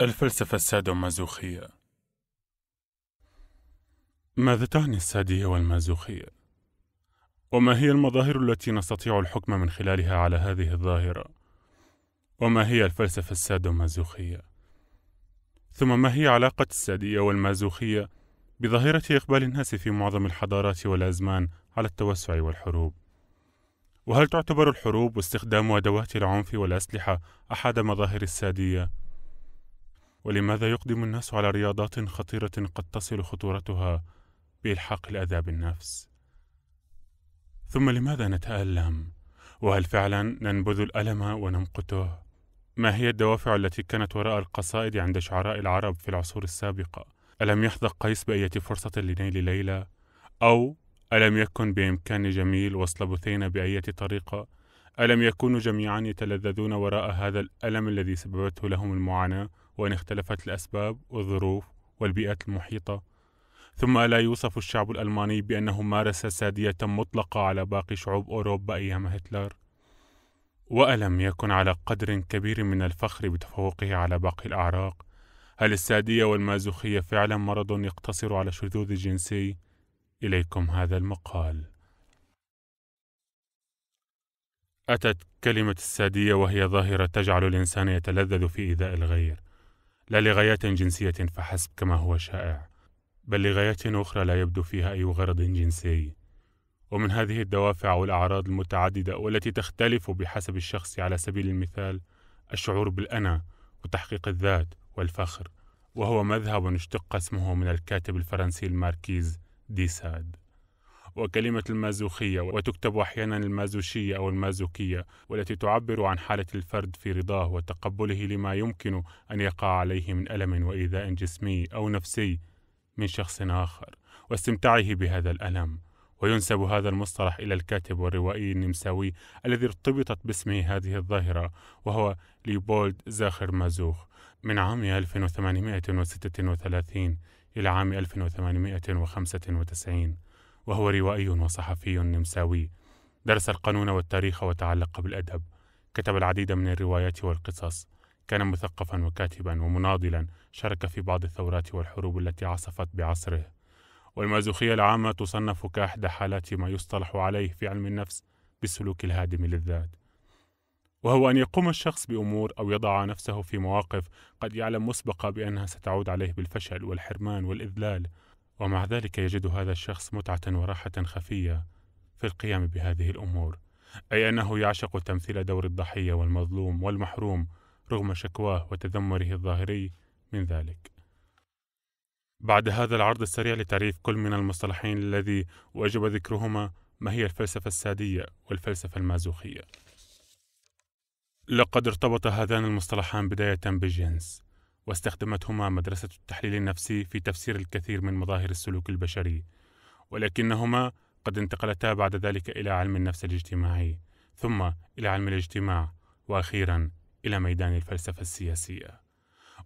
الفلسفة السادومازوخية ماذا تعني السادية والمازوخية؟ وما هي المظاهر التي نستطيع الحكم من خلالها على هذه الظاهرة؟ وما هي الفلسفة السادومازوخية؟ ثم ما هي علاقة السادية والمازوخية بظاهرة إقبال الناس في معظم الحضارات والأزمان على التوسع والحروب؟ وهل تعتبر الحروب واستخدام أدوات العنف والأسلحة أحد مظاهر السادية؟ ولماذا يقدم الناس على رياضات خطيرة قد تصل خطورتها بإلحاق الأذى بالنفس؟ ثم لماذا نتألم؟ وهل فعلا ننبذ الألم ونمقته؟ ما هي الدوافع التي كانت وراء القصائد عند شعراء العرب في العصور السابقة؟ ألم يحظى قيس بأية فرصة لنيل ليلى؟ أو ألم يكن بإمكان جميل وصل بثينة بأية طريقة؟ ألم يكونوا جميعا يتلذذون وراء هذا الألم الذي سببته لهم المعاناة وإن اختلفت الأسباب والظروف والبيئات المحيطة ثم ألا يوصف الشعب الألماني بأنه مارس سادية مطلقة على باقي شعوب أوروبا أيام هتلر وألم يكن على قدر كبير من الفخر بتفوقه على باقي الأعراق هل السادية والمازوخية فعلا مرض يقتصر على الشذوذ الجنسي؟ إليكم هذا المقال أتت كلمة السادية وهي ظاهرة تجعل الإنسان يتلذذ في إيذاء الغير لا لغايات جنسية فحسب كما هو شائع بل لغايات أخرى لا يبدو فيها أي غرض جنسي ومن هذه الدوافع والأعراض المتعددة والتي تختلف بحسب الشخص على سبيل المثال الشعور بالأنا وتحقيق الذات والفخر وهو مذهب اشتق اسمه من الكاتب الفرنسي الماركيز دي ساد وكلمة المازوخية وتكتب أحيانا المازوشية أو المازوكية والتي تعبر عن حالة الفرد في رضاه وتقبله لما يمكن أن يقع عليه من ألم وإيذاء جسمي أو نفسي من شخص آخر واستمتاعه بهذا الألم وينسب هذا المصطلح إلى الكاتب والروائي النمساوي الذي ارتبطت باسمه هذه الظاهرة وهو ليبولد زاخر مازوخ من عام 1836 إلى عام 1895 وهو روائي وصحفي نمساوي درس القانون والتاريخ وتعلق بالأدب كتب العديد من الروايات والقصص كان مثقفا وكاتبا ومناضلا شارك في بعض الثورات والحروب التي عصفت بعصره والمازوخية العامة تصنف كأحدى حالات ما يصطلح عليه في علم النفس بالسلوك الهادم للذات وهو أن يقوم الشخص بأمور أو يضع نفسه في مواقف قد يعلم مسبقا بأنها ستعود عليه بالفشل والحرمان والإذلال ومع ذلك يجد هذا الشخص متعة وراحة خفية في القيام بهذه الأمور، أي أنه يعشق تمثيل دور الضحية والمظلوم والمحروم رغم شكواه وتذمره الظاهري من ذلك. بعد هذا العرض السريع لتعريف كل من المصطلحين الذي وجب ذكرهما ما هي الفلسفة السادية والفلسفة المازوخية. لقد ارتبط هذان المصطلحان بداية بالجنس، واستخدمتهما مدرسة التحليل النفسي في تفسير الكثير من مظاهر السلوك البشري ولكنهما قد انتقلتا بعد ذلك إلى علم النفس الاجتماعي ثم إلى علم الاجتماع وأخيرا إلى ميدان الفلسفة السياسية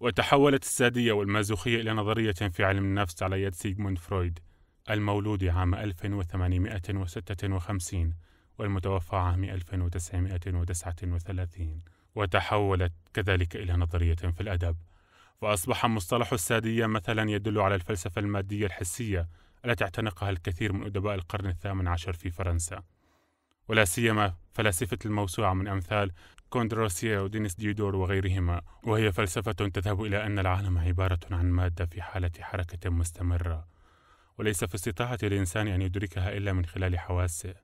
وتحولت السادية والمازوخية إلى نظرية في علم النفس على يد سيغموند فرويد المولود عام 1856 والمتوفى عام 1939 وتحولت كذلك إلى نظرية في الأدب وأصبح مصطلح السادية مثلا يدل على الفلسفة المادية الحسية التي اعتنقها الكثير من أدباء القرن الثامن عشر في فرنسا ولا سيما فلاسفة الموسوعة من أمثال كوندروسيا ودينيس ديودور وغيرهما وهي فلسفة تذهب إلى أن العالم عبارة عن مادة في حالة حركة مستمرة وليس في استطاعة الإنسان أن يدركها إلا من خلال حواسه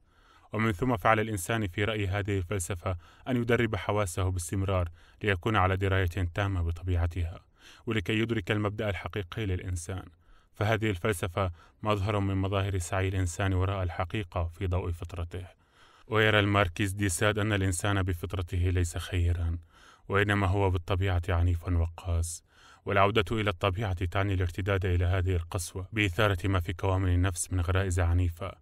ومن ثم فعل الإنسان في رأي هذه الفلسفة أن يدرب حواسه باستمرار ليكون على دراية تامة بطبيعتها ولكي يدرك المبدأ الحقيقي للإنسان فهذه الفلسفة مظهر من مظاهر سعي الإنسان وراء الحقيقة في ضوء فطرته ويرى الماركيز دي ساد أن الإنسان بفطرته ليس خيرا وإنما هو بالطبيعة عنيف وقاس والعودة إلى الطبيعة تعني الارتداد إلى هذه القسوة بإثارة ما في كوامن النفس من غرائز عنيفة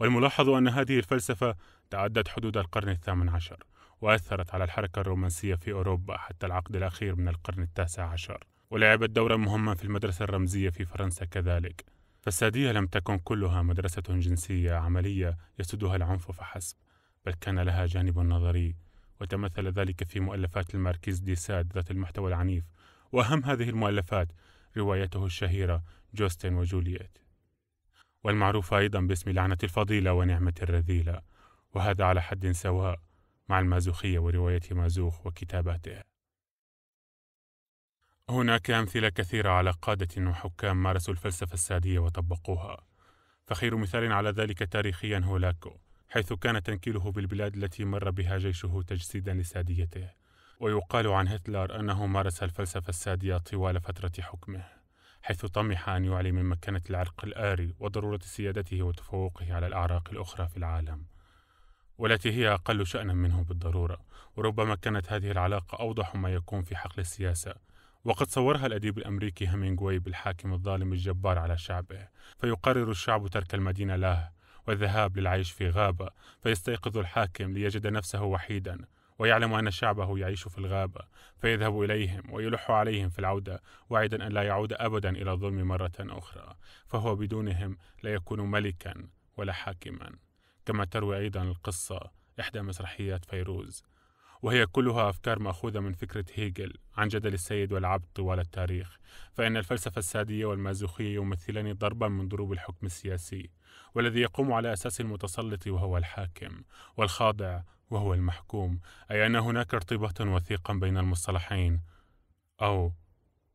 والملاحظ أن هذه الفلسفة تعدت حدود القرن الثامن عشر وأثرت على الحركة الرومانسية في أوروبا حتى العقد الأخير من القرن التاسع عشر ولعبت دورا مهما في المدرسة الرمزية في فرنسا كذلك فالسادية لم تكن كلها مدرسة جنسية عملية يسودها العنف فحسب بل كان لها جانب نظري وتمثل ذلك في مؤلفات الماركيز دي ساد ذات المحتوى العنيف وأهم هذه المؤلفات روايته الشهيرة جوستن وجولييت والمعروفة أيضا باسم لعنة الفضيلة ونعمة الرذيلة وهذا على حد سواء مع المازوخية ورواية مازوخ وكتاباته. هناك أمثلة كثيرة على قادة وحكام مارسوا الفلسفة السادية وطبقوها، فخير مثال على ذلك تاريخيا هو لاكو، حيث كان تنكيله بالبلاد التي مر بها جيشه تجسيدا لساديته، ويقال عن هتلر أنه مارس الفلسفة السادية طوال فترة حكمه، حيث طمح أن يعلي من مكانة العرق الآري وضرورة سيادته وتفوقه على الأعراق الأخرى في العالم. والتي هي أقل شأنا منه بالضرورة وربما كانت هذه العلاقة أوضح ما يكون في حقل السياسة وقد صورها الأديب الأمريكي همينغوي بالحاكم الظالم الجبار على شعبه فيقرر الشعب ترك المدينة له والذهاب للعيش في غابة فيستيقظ الحاكم ليجد نفسه وحيدا ويعلم أن شعبه يعيش في الغابة فيذهب إليهم ويلح عليهم في العودة واعدا أن لا يعود أبدا إلى الظلم مرة أخرى فهو بدونهم لا يكون ملكا ولا حاكما كما تروي أيضا القصة إحدى مسرحيات فيروز وهي كلها أفكار مأخوذة من فكرة هيجل عن جدل السيد والعبد طوال التاريخ فإن الفلسفة السادية والمازوخية يمثلان ضربا من ضروب الحكم السياسي والذي يقوم على أساس المتسلط وهو الحاكم والخاضع وهو المحكوم أي أن هناك ارتباطا وثيقا بين المصطلحين أو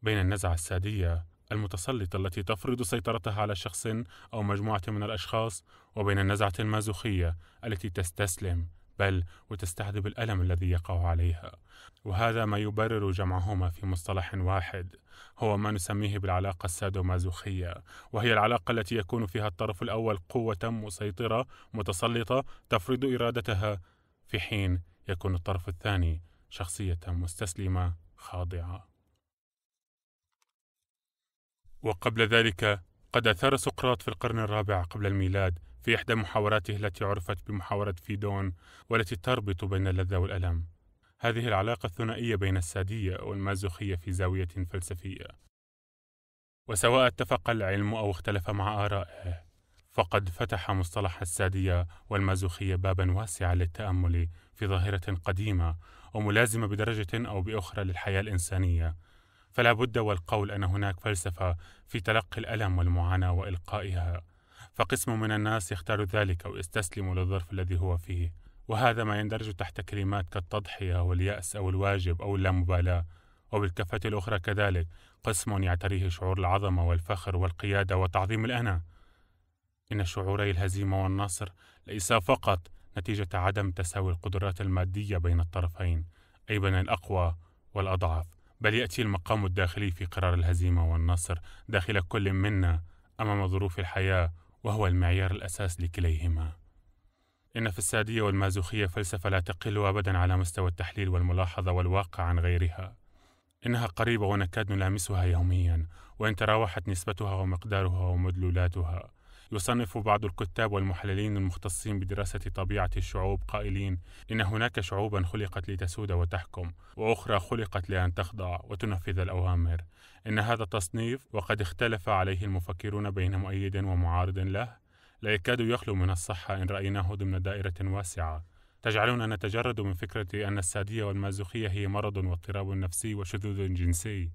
بين النزعة السادية المتسلطة التي تفرض سيطرتها على شخص أو مجموعة من الأشخاص وبين النزعة المازوخية التي تستسلم بل وتستهدف الألم الذي يقع عليها وهذا ما يبرر جمعهما في مصطلح واحد هو ما نسميه بالعلاقة السادومازوخية وهي العلاقة التي يكون فيها الطرف الأول قوة مسيطرة متسلطة تفرض إرادتها في حين يكون الطرف الثاني شخصية مستسلمة خاضعة وقبل ذلك قد أثار سقراط في القرن الرابع قبل الميلاد في إحدى محاوراته التي عرفت بمحاورة فيدون والتي تربط بين اللذة والألم هذه العلاقة الثنائية بين السادية والمازوخية في زاوية فلسفية وسواء اتفق العلم أو اختلف مع آرائه فقد فتح مصطلح السادية والمازوخية بابا واسعا للتأمل في ظاهرة قديمة وملازمة بدرجة أو بأخرى للحياة الإنسانية فلا بد والقول ان هناك فلسفه في تلقي الالم والمعاناه والقائها فقسم من الناس يختار ذلك ويستسلم للظرف الذي هو فيه وهذا ما يندرج تحت كلمات كالتضحيه والياس او الواجب او اللامبالاه وبالكفه الاخرى كذلك قسم يعتريه شعور العظمه والفخر والقياده وتعظيم الانا ان شعوري الهزيمه والنصر ليس فقط نتيجه عدم تساوي القدرات الماديه بين الطرفين اي بين الاقوى والاضعف بل يأتي المقام الداخلي في قرار الهزيمة والنصر داخل كل منا أمام ظروف الحياة وهو المعيار الأساس لكليهما. إن في السادية والمازوخية فلسفة لا تقل أبدا على مستوى التحليل والملاحظة والواقع عن غيرها. إنها قريبة ونكاد نلامسها يوميا وإن تراوحت نسبتها ومقدارها ومدلولاتها يصنف بعض الكتاب والمحللين المختصين بدراسة طبيعة الشعوب قائلين إن هناك شعوبا خلقت لتسود وتحكم وأخرى خلقت لأن تخضع وتنفذ الأوامر إن هذا التصنيف وقد اختلف عليه المفكرون بين مؤيد ومعارض له لا يكاد يخلو من الصحة إن رأيناه ضمن دائرة واسعة تجعلنا نتجرد من فكرة أن السادية والمازوخية هي مرض واضطراب نفسي وشذوذ جنسي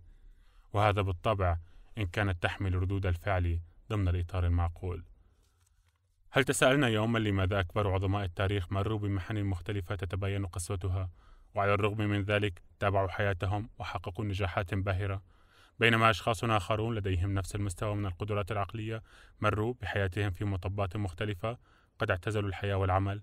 وهذا بالطبع إن كانت تحمل ردود الفعل ضمن الإطار المعقول هل تساءلنا يوما لماذا أكبر عظماء التاريخ مروا بمحن مختلفة تتبين قسوتها وعلى الرغم من ذلك تابعوا حياتهم وحققوا نجاحات باهرة بينما أشخاص آخرون لديهم نفس المستوى من القدرات العقلية مروا بحياتهم في مطبات مختلفة قد اعتزلوا الحياة والعمل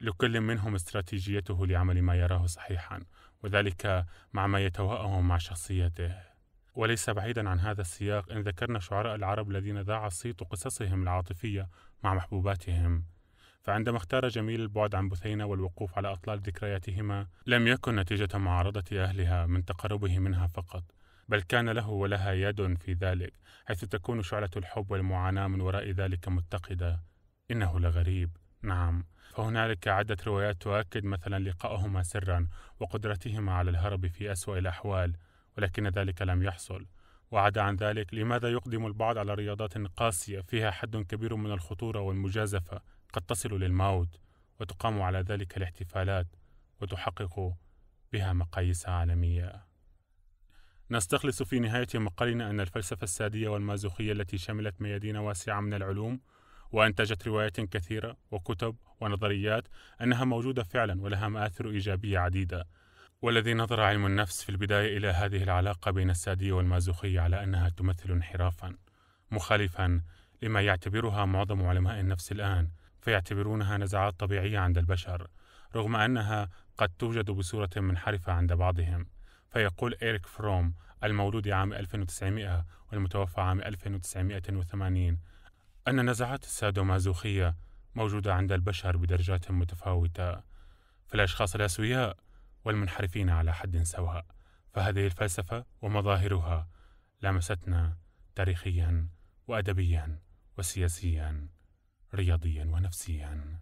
لكل منهم استراتيجيته لعمل ما يراه صحيحا وذلك مع ما يتواءم مع شخصيته وليس بعيدا عن هذا السياق إن ذكرنا شعراء العرب الذين ذاع الصيت قصصهم العاطفية مع محبوباتهم فعندما اختار جميل البعد عن بثينة والوقوف على أطلال ذكرياتهما لم يكن نتيجة معارضة أهلها من تقربه منها فقط بل كان له ولها يد في ذلك حيث تكون شعلة الحب والمعاناة من وراء ذلك متقدة إنه لغريب نعم فهنالك عدة روايات تؤكد مثلا لقائهما سرا وقدرتهما على الهرب في أسوأ الأحوال ولكن ذلك لم يحصل وعدا عن ذلك لماذا يقدم البعض على رياضات قاسية فيها حد كبير من الخطورة والمجازفة قد تصل للموت وتقام على ذلك الاحتفالات وتحقق بها مقاييس عالمية نستخلص في نهاية مقالنا أن الفلسفة السادية والمازوخية التي شملت ميادين واسعة من العلوم وأنتجت روايات كثيرة وكتب ونظريات أنها موجودة فعلا ولها مآثر إيجابية عديدة والذي نظر علم النفس في البداية إلى هذه العلاقة بين السادية والمازوخية على أنها تمثل انحرافا مخالفا لما يعتبرها معظم علماء النفس الآن فيعتبرونها نزعات طبيعية عند البشر رغم أنها قد توجد بصورة منحرفة عند بعضهم فيقول إيريك فروم المولود عام 1900 والمتوفى عام 1980 أن نزعات السادومازوخية موجودة عند البشر بدرجات متفاوتة فالأشخاص الأسوياء والمنحرفين على حد سواء فهذه الفلسفة ومظاهرها لامستنا تاريخيا وأدبيا وسياسيا رياضيا ونفسيا